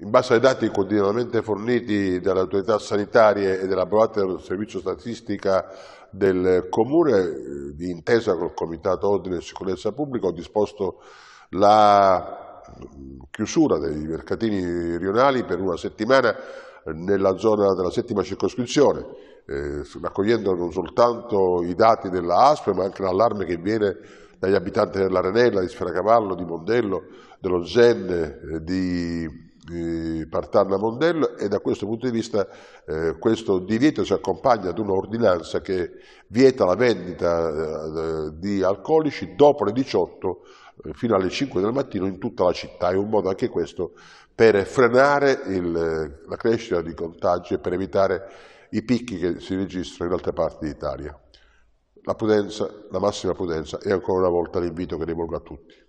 In base ai dati continuamente forniti dalle autorità sanitarie e elaborati dal Servizio Statistica del Comune, di intesa col Comitato Ordine e Sicurezza Pubblica, ho disposto la mm, chiusura dei mercatini rionali per una settimana eh, nella zona della settima circoscrizione, eh, raccogliendo non soltanto i dati della ASP, ma anche l'allarme che viene dagli abitanti dell'Arenella, di Sferacavallo, di Mondello, dello Zen, eh, di di Partanna Mondello e da questo punto di vista eh, questo divieto si accompagna ad un'ordinanza che vieta la vendita eh, di alcolici dopo le 18 eh, fino alle 5 del mattino in tutta la città. È un modo anche questo per frenare il, la crescita di contagi e per evitare i picchi che si registrano in altre parti d'Italia. La prudenza, la massima prudenza e ancora una volta l'invito che rivolgo a tutti.